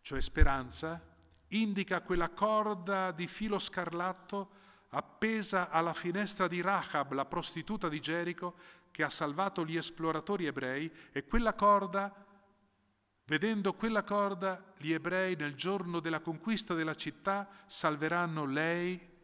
cioè speranza, indica quella corda di filo scarlatto appesa alla finestra di Rahab, la prostituta di Gerico, che ha salvato gli esploratori ebrei, e quella corda, vedendo quella corda, gli ebrei nel giorno della conquista della città salveranno lei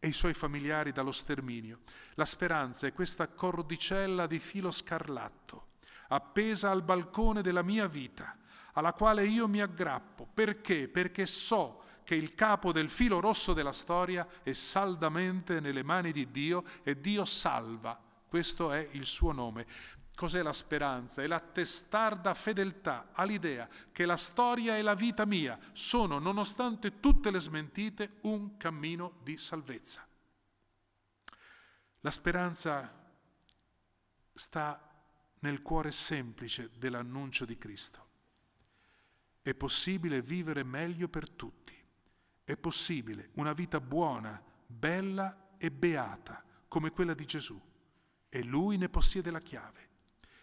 e i suoi familiari dallo sterminio. La speranza è questa cordicella di filo scarlatto, appesa al balcone della mia vita alla quale io mi aggrappo. Perché? Perché so che il capo del filo rosso della storia è saldamente nelle mani di Dio e Dio salva. Questo è il suo nome. Cos'è la speranza? È la testarda fedeltà all'idea che la storia e la vita mia sono, nonostante tutte le smentite, un cammino di salvezza. La speranza sta nel cuore semplice dell'annuncio di Cristo. È possibile vivere meglio per tutti. È possibile una vita buona, bella e beata, come quella di Gesù. E Lui ne possiede la chiave.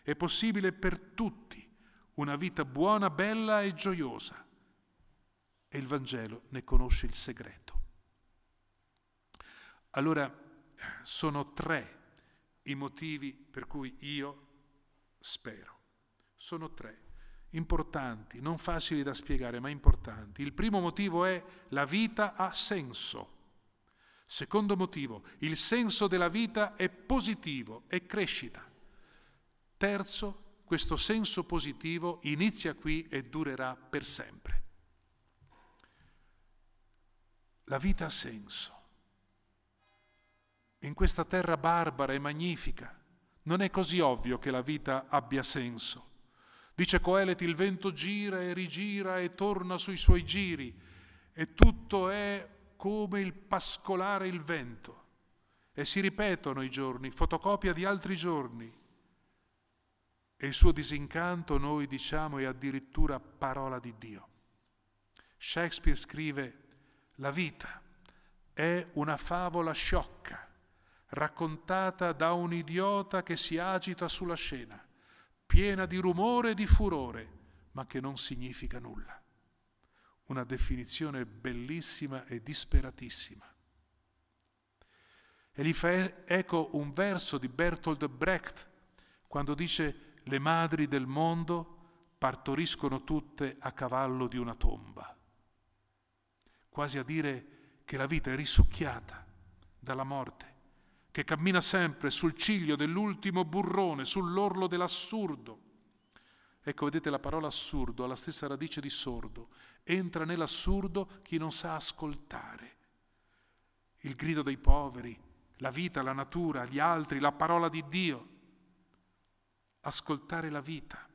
È possibile per tutti una vita buona, bella e gioiosa. E il Vangelo ne conosce il segreto. Allora, sono tre i motivi per cui io spero. Sono tre importanti, non facili da spiegare, ma importanti. Il primo motivo è la vita ha senso. Secondo motivo, il senso della vita è positivo, è crescita. Terzo, questo senso positivo inizia qui e durerà per sempre. La vita ha senso. In questa terra barbara e magnifica non è così ovvio che la vita abbia senso. Dice Coelet, il vento gira e rigira e torna sui suoi giri e tutto è come il pascolare il vento. E si ripetono i giorni, fotocopia di altri giorni. E il suo disincanto, noi diciamo, è addirittura parola di Dio. Shakespeare scrive, la vita è una favola sciocca, raccontata da un idiota che si agita sulla scena piena di rumore e di furore, ma che non significa nulla. Una definizione bellissima e disperatissima. E gli fa eco un verso di Bertolt Brecht, quando dice le madri del mondo partoriscono tutte a cavallo di una tomba, quasi a dire che la vita è risucchiata dalla morte che cammina sempre sul ciglio dell'ultimo burrone, sull'orlo dell'assurdo. Ecco, vedete la parola assurdo ha la stessa radice di sordo. Entra nell'assurdo chi non sa ascoltare. Il grido dei poveri, la vita, la natura, gli altri, la parola di Dio. Ascoltare la vita.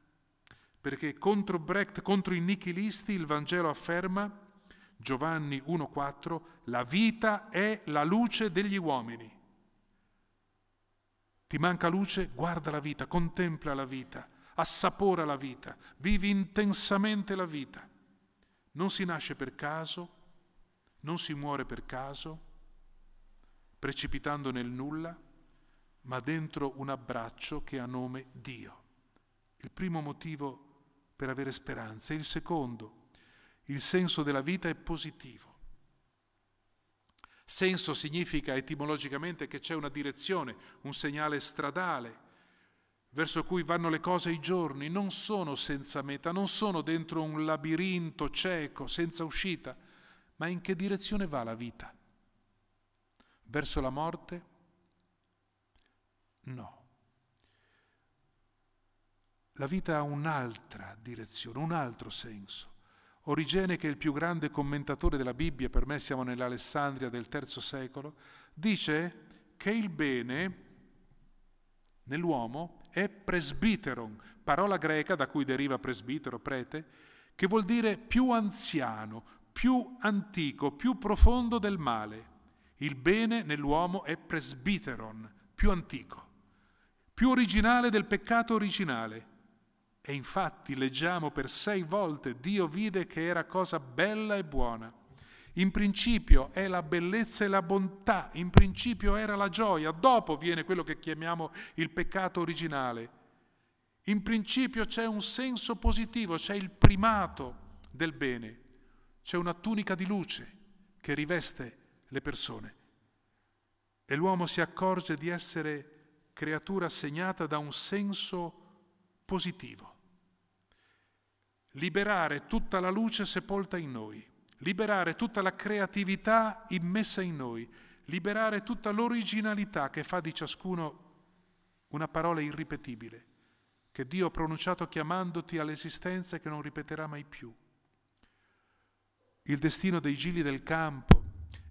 Perché contro Brecht, contro i nichilisti, il Vangelo afferma, Giovanni 1.4, la vita è la luce degli uomini. Ti manca luce? Guarda la vita, contempla la vita, assapora la vita, vivi intensamente la vita. Non si nasce per caso, non si muore per caso, precipitando nel nulla, ma dentro un abbraccio che ha nome Dio. Il primo motivo per avere speranza. Il secondo, il senso della vita è positivo. Senso significa etimologicamente che c'è una direzione, un segnale stradale verso cui vanno le cose i giorni, non sono senza meta, non sono dentro un labirinto cieco, senza uscita, ma in che direzione va la vita? Verso la morte? No. La vita ha un'altra direzione, un altro senso. Origene, che è il più grande commentatore della Bibbia, per me siamo nell'Alessandria del III secolo, dice che il bene nell'uomo è presbiteron, parola greca da cui deriva presbitero, prete, che vuol dire più anziano, più antico, più profondo del male. Il bene nell'uomo è presbiteron, più antico, più originale del peccato originale, e infatti leggiamo per sei volte Dio vide che era cosa bella e buona. In principio è la bellezza e la bontà, in principio era la gioia, dopo viene quello che chiamiamo il peccato originale. In principio c'è un senso positivo, c'è il primato del bene, c'è una tunica di luce che riveste le persone. E l'uomo si accorge di essere creatura segnata da un senso positivo. Liberare tutta la luce sepolta in noi, liberare tutta la creatività immessa in noi, liberare tutta l'originalità che fa di ciascuno una parola irripetibile, che Dio ha pronunciato chiamandoti all'esistenza e che non ripeterà mai più. Il destino dei gili del campo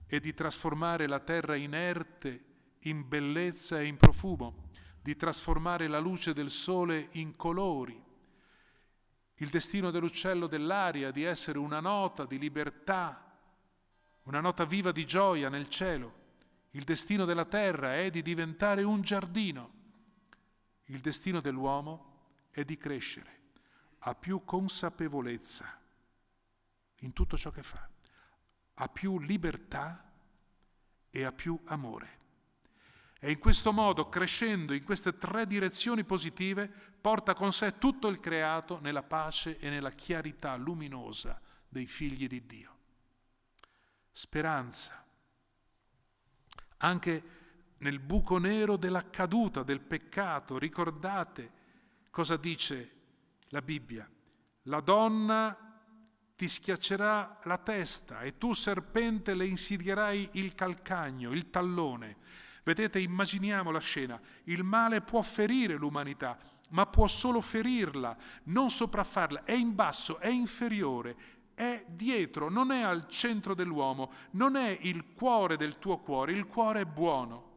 è di trasformare la terra inerte in bellezza e in profumo, di trasformare la luce del sole in colori, il destino dell'uccello dell'aria di essere una nota di libertà, una nota viva di gioia nel cielo, il destino della terra è di diventare un giardino, il destino dell'uomo è di crescere a più consapevolezza in tutto ciò che fa, a più libertà e a più amore. E in questo modo, crescendo in queste tre direzioni positive, porta con sé tutto il creato nella pace e nella chiarità luminosa dei figli di Dio. Speranza. Anche nel buco nero della caduta, del peccato, ricordate cosa dice la Bibbia. La donna ti schiaccerà la testa e tu serpente le insidierai il calcagno, il tallone Vedete, immaginiamo la scena. Il male può ferire l'umanità, ma può solo ferirla, non sopraffarla. È in basso, è inferiore, è dietro, non è al centro dell'uomo, non è il cuore del tuo cuore. Il cuore è buono.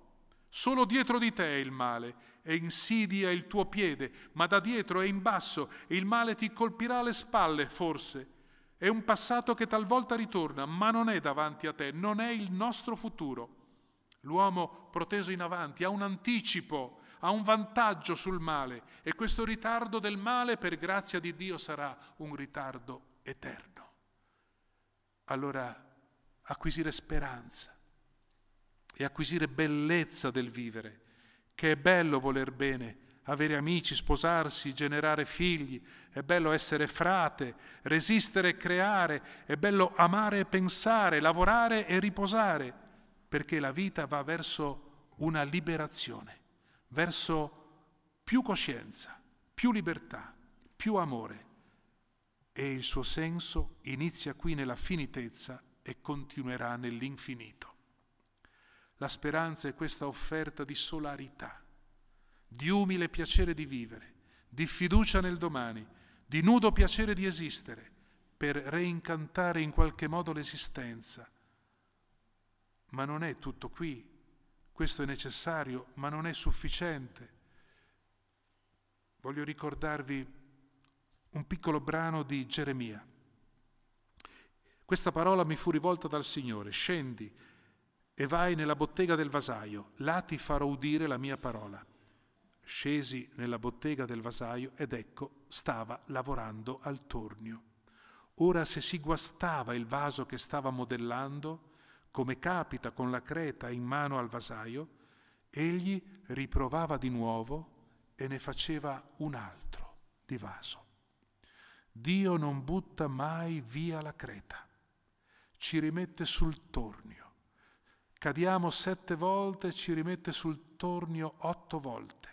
Solo dietro di te è il male e insidia il tuo piede, ma da dietro è in basso e il male ti colpirà le spalle, forse. È un passato che talvolta ritorna, ma non è davanti a te, non è il nostro futuro. L'uomo proteso in avanti ha un anticipo, ha un vantaggio sul male e questo ritardo del male per grazia di Dio sarà un ritardo eterno. Allora acquisire speranza e acquisire bellezza del vivere, che è bello voler bene, avere amici, sposarsi, generare figli, è bello essere frate, resistere e creare, è bello amare e pensare, lavorare e riposare perché la vita va verso una liberazione, verso più coscienza, più libertà, più amore. E il suo senso inizia qui nella finitezza e continuerà nell'infinito. La speranza è questa offerta di solarità, di umile piacere di vivere, di fiducia nel domani, di nudo piacere di esistere, per reincantare in qualche modo l'esistenza ma non è tutto qui. Questo è necessario, ma non è sufficiente. Voglio ricordarvi un piccolo brano di Geremia. Questa parola mi fu rivolta dal Signore, scendi e vai nella bottega del vasaio, là ti farò udire la mia parola. Scesi nella bottega del vasaio ed ecco stava lavorando al tornio. Ora se si guastava il vaso che stava modellando, come capita con la creta in mano al vasaio, egli riprovava di nuovo e ne faceva un altro di vaso. Dio non butta mai via la creta, ci rimette sul tornio. Cadiamo sette volte, ci rimette sul tornio otto volte,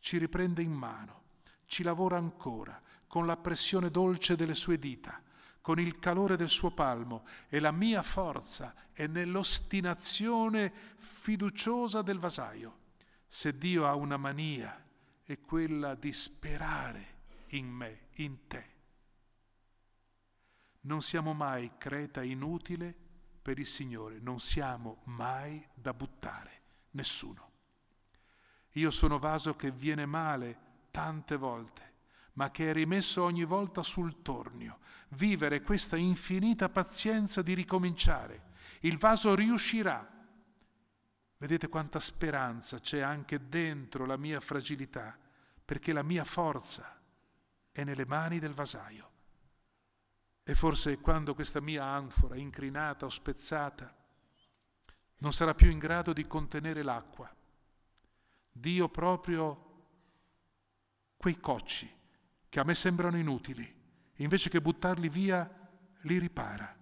ci riprende in mano, ci lavora ancora con la pressione dolce delle sue dita con il calore del suo palmo e la mia forza è nell'ostinazione fiduciosa del vasaio. Se Dio ha una mania è quella di sperare in me, in te. Non siamo mai creta inutile per il Signore, non siamo mai da buttare, nessuno. Io sono vaso che viene male tante volte, ma che è rimesso ogni volta sul tornio, vivere questa infinita pazienza di ricominciare. Il vaso riuscirà. Vedete quanta speranza c'è anche dentro la mia fragilità, perché la mia forza è nelle mani del vasaio. E forse quando questa mia anfora, incrinata o spezzata, non sarà più in grado di contenere l'acqua, Dio proprio quei cocci che a me sembrano inutili, invece che buttarli via, li ripara.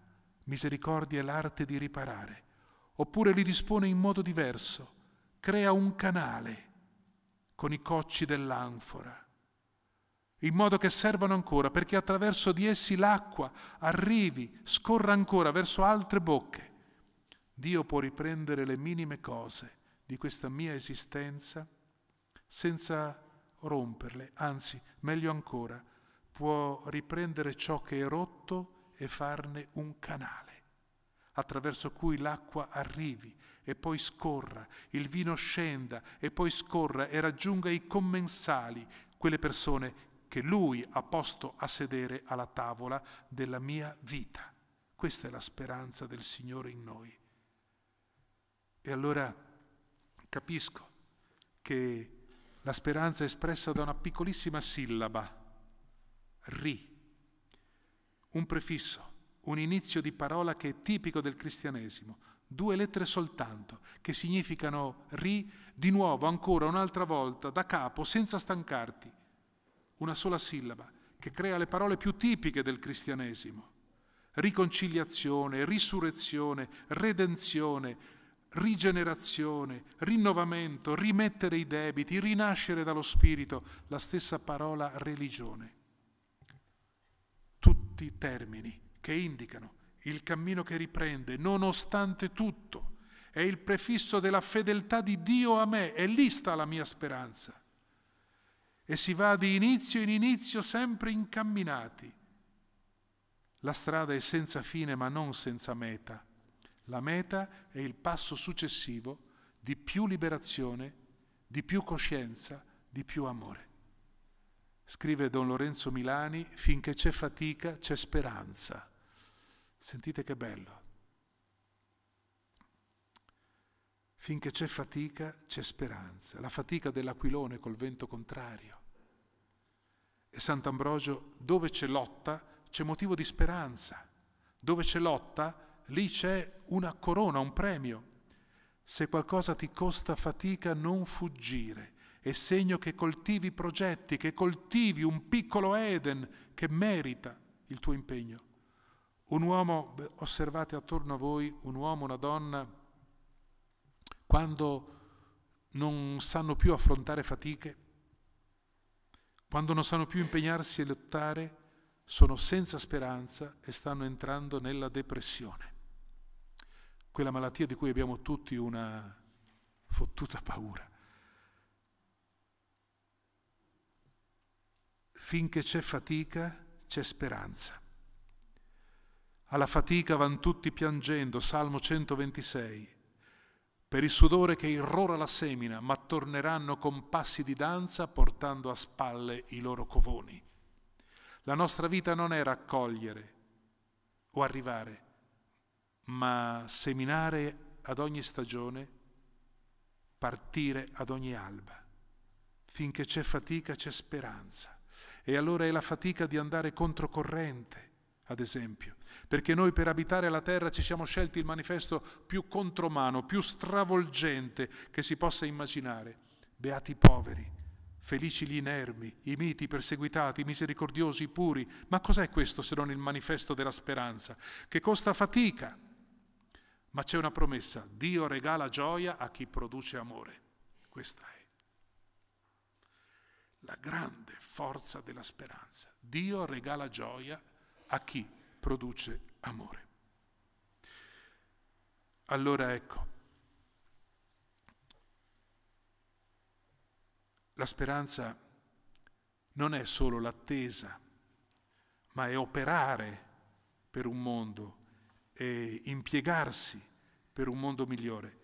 Misericordia è l'arte di riparare. Oppure li dispone in modo diverso. Crea un canale con i cocci dell'anfora in modo che servano ancora, perché attraverso di essi l'acqua arrivi, scorra ancora verso altre bocche. Dio può riprendere le minime cose di questa mia esistenza senza romperle, anzi, meglio ancora, può riprendere ciò che è rotto e farne un canale attraverso cui l'acqua arrivi e poi scorra, il vino scenda e poi scorra e raggiunga i commensali, quelle persone che lui ha posto a sedere alla tavola della mia vita. Questa è la speranza del Signore in noi. E allora capisco che la speranza è espressa da una piccolissima sillaba, ri, un prefisso, un inizio di parola che è tipico del cristianesimo, due lettere soltanto, che significano ri di nuovo, ancora un'altra volta, da capo, senza stancarti, una sola sillaba che crea le parole più tipiche del cristianesimo. Riconciliazione, risurrezione, redenzione, rigenerazione, rinnovamento, rimettere i debiti, rinascere dallo Spirito, la stessa parola religione tutti i termini che indicano il cammino che riprende, nonostante tutto, è il prefisso della fedeltà di Dio a me, e lì sta la mia speranza. E si va di inizio in inizio sempre incamminati. La strada è senza fine ma non senza meta. La meta è il passo successivo di più liberazione, di più coscienza, di più amore. Scrive Don Lorenzo Milani, finché c'è fatica c'è speranza. Sentite che bello. Finché c'è fatica c'è speranza. La fatica dell'aquilone col vento contrario. E Sant'Ambrogio, dove c'è lotta, c'è motivo di speranza. Dove c'è lotta, lì c'è una corona, un premio. Se qualcosa ti costa fatica, non fuggire è segno che coltivi progetti, che coltivi un piccolo Eden che merita il tuo impegno. Un uomo, osservate attorno a voi, un uomo, una donna, quando non sanno più affrontare fatiche, quando non sanno più impegnarsi e lottare, sono senza speranza e stanno entrando nella depressione. Quella malattia di cui abbiamo tutti una fottuta paura. Finché c'è fatica, c'è speranza. Alla fatica van tutti piangendo, Salmo 126. Per il sudore che irrora la semina, ma torneranno con passi di danza portando a spalle i loro covoni. La nostra vita non è raccogliere o arrivare, ma seminare ad ogni stagione, partire ad ogni alba. Finché c'è fatica c'è speranza. E allora è la fatica di andare controcorrente, ad esempio, perché noi per abitare la terra ci siamo scelti il manifesto più contromano, più stravolgente che si possa immaginare. Beati i poveri, felici gli inermi, i miti, i perseguitati, i misericordiosi, i puri. Ma cos'è questo se non il manifesto della speranza, che costa fatica? Ma c'è una promessa, Dio regala gioia a chi produce amore. Questa è la grande forza della speranza. Dio regala gioia a chi produce amore. Allora ecco, la speranza non è solo l'attesa, ma è operare per un mondo e impiegarsi per un mondo migliore.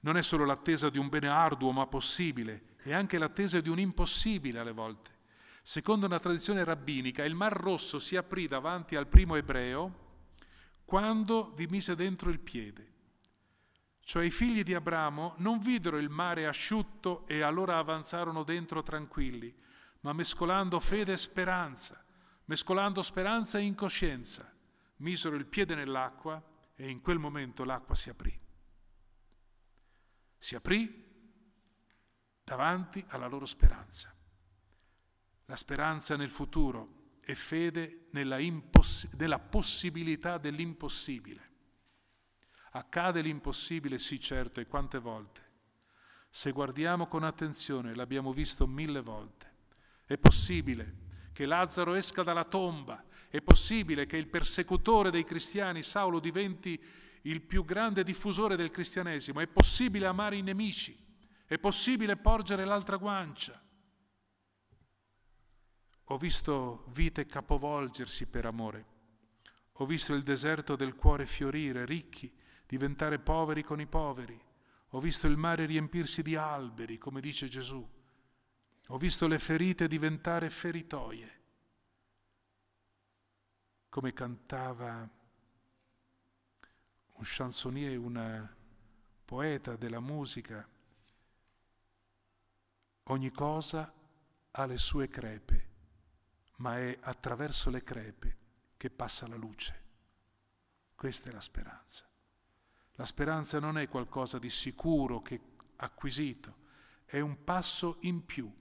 Non è solo l'attesa di un bene arduo ma possibile, e anche l'attesa di un impossibile alle volte. Secondo una tradizione rabbinica, il Mar Rosso si aprì davanti al primo ebreo quando vi mise dentro il piede. Cioè i figli di Abramo non videro il mare asciutto e allora avanzarono dentro tranquilli, ma mescolando fede e speranza, mescolando speranza e incoscienza, misero il piede nell'acqua e in quel momento l'acqua si aprì. Si aprì davanti alla loro speranza. La speranza nel futuro e fede nella, imposs- nella possibilità dell'impossibile. Accade l'impossibile, sì certo, e quante volte. Se guardiamo con attenzione, l'abbiamo visto mille volte. È possibile che Lazzaro esca dalla tomba, è possibile che il persecutore dei cristiani, Saulo, diventi il più grande diffusore del cristianesimo, è possibile amare i nemici, è possibile porgere l'altra guancia. Ho visto vite capovolgersi per amore. Ho visto il deserto del cuore fiorire, ricchi, diventare poveri con i poveri. Ho visto il mare riempirsi di alberi, come dice Gesù. Ho visto le ferite diventare feritoie. Come cantava un chansonnier, una poeta della musica, Ogni cosa ha le sue crepe, ma è attraverso le crepe che passa la luce. Questa è la speranza. La speranza non è qualcosa di sicuro che acquisito, è un passo in più,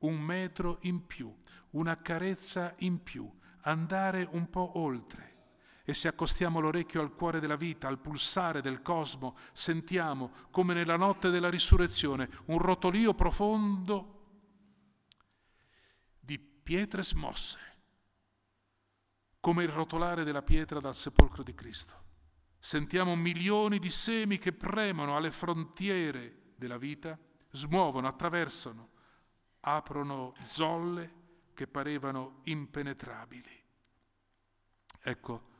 un metro in più, una carezza in più, andare un po' oltre. E se accostiamo l'orecchio al cuore della vita, al pulsare del cosmo, sentiamo, come nella notte della risurrezione, un rotolio profondo di pietre smosse, come il rotolare della pietra dal sepolcro di Cristo. Sentiamo milioni di semi che premono alle frontiere della vita, smuovono, attraversano, aprono zolle che parevano impenetrabili. Ecco,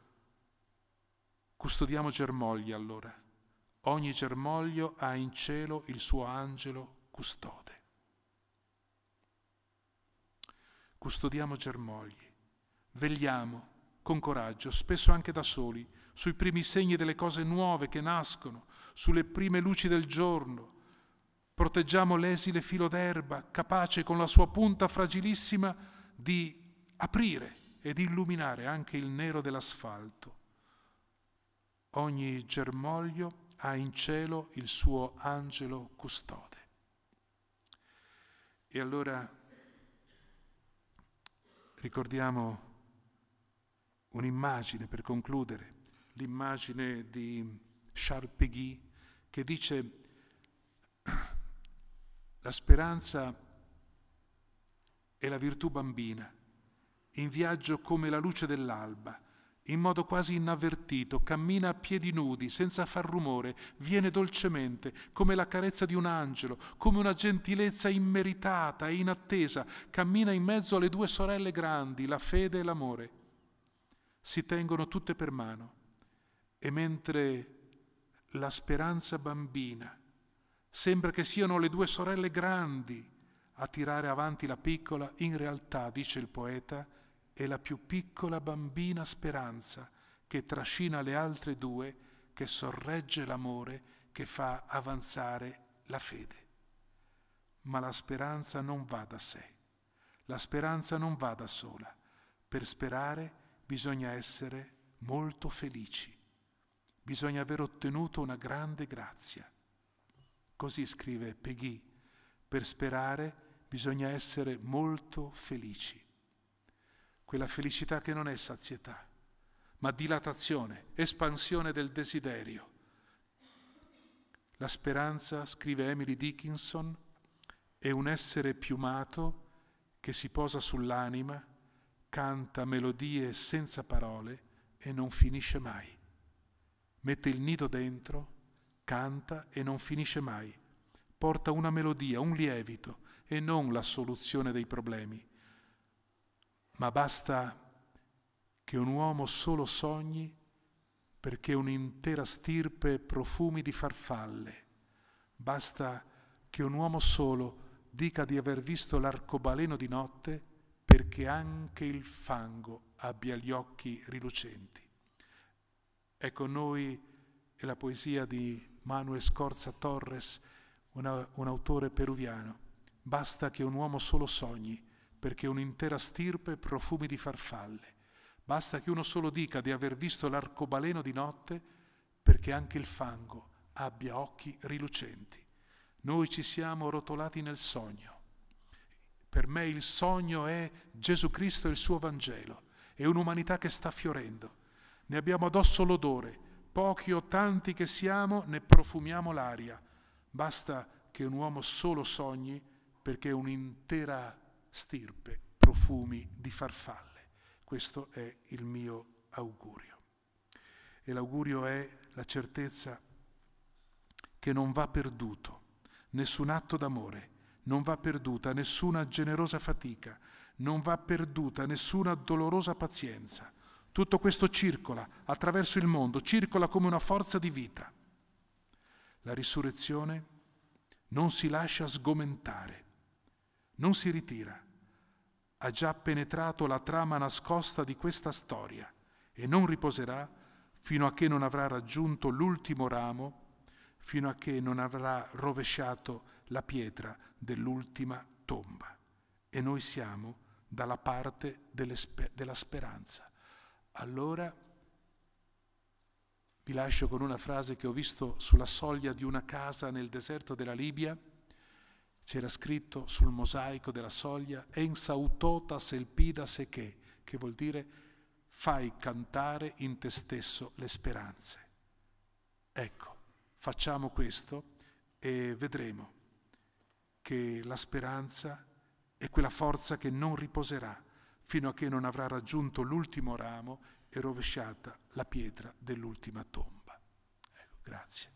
Custodiamo germogli allora. Ogni germoglio ha in cielo il suo angelo custode. Custodiamo germogli, vegliamo con coraggio, spesso anche da soli, sui primi segni delle cose nuove che nascono, sulle prime luci del giorno. Proteggiamo l'esile filo d'erba, capace con la sua punta fragilissima di aprire ed illuminare anche il nero dell'asfalto ogni germoglio ha in cielo il suo angelo custode. E allora ricordiamo un'immagine per concludere, l'immagine di Charles Péguy che dice la speranza è la virtù bambina, in viaggio come la luce dell'alba, in modo quasi inavvertito, cammina a piedi nudi, senza far rumore, viene dolcemente, come la carezza di un angelo, come una gentilezza immeritata e inattesa, cammina in mezzo alle due sorelle grandi, la fede e l'amore. Si tengono tutte per mano e mentre la speranza bambina sembra che siano le due sorelle grandi a tirare avanti la piccola, in realtà, dice il poeta, è la più piccola bambina speranza che trascina le altre due, che sorregge l'amore, che fa avanzare la fede. Ma la speranza non va da sé, la speranza non va da sola. Per sperare bisogna essere molto felici, bisogna aver ottenuto una grande grazia. Così scrive Peggy, per sperare bisogna essere molto felici quella felicità che non è sazietà, ma dilatazione, espansione del desiderio. La speranza, scrive Emily Dickinson, è un essere piumato che si posa sull'anima, canta melodie senza parole e non finisce mai. Mette il nido dentro, canta e non finisce mai. Porta una melodia, un lievito e non la soluzione dei problemi ma basta che un uomo solo sogni perché un'intera stirpe profumi di farfalle, basta che un uomo solo dica di aver visto l'arcobaleno di notte perché anche il fango abbia gli occhi rilucenti. È con ecco, noi è la poesia di Manuel Scorza Torres, una, un autore peruviano. Basta che un uomo solo sogni perché un'intera stirpe profumi di farfalle. Basta che uno solo dica di aver visto l'arcobaleno di notte perché anche il fango abbia occhi rilucenti. Noi ci siamo rotolati nel sogno. Per me il sogno è Gesù Cristo e il suo Vangelo, è un'umanità che sta fiorendo. Ne abbiamo addosso l'odore, pochi o tanti che siamo ne profumiamo l'aria. Basta che un uomo solo sogni perché un'intera stirpe, profumi di farfalle. Questo è il mio augurio. E l'augurio è la certezza che non va perduto nessun atto d'amore, non va perduta nessuna generosa fatica, non va perduta nessuna dolorosa pazienza. Tutto questo circola attraverso il mondo, circola come una forza di vita. La risurrezione non si lascia sgomentare, non si ritira, ha già penetrato la trama nascosta di questa storia e non riposerà fino a che non avrà raggiunto l'ultimo ramo, fino a che non avrà rovesciato la pietra dell'ultima tomba. E noi siamo dalla parte della speranza. Allora vi lascio con una frase che ho visto sulla soglia di una casa nel deserto della Libia c'era scritto sul mosaico della soglia Ens autota selpida seche, che vuol dire fai cantare in te stesso le speranze. Ecco, facciamo questo e vedremo che la speranza è quella forza che non riposerà fino a che non avrà raggiunto l'ultimo ramo e rovesciata la pietra dell'ultima tomba. Ecco, grazie.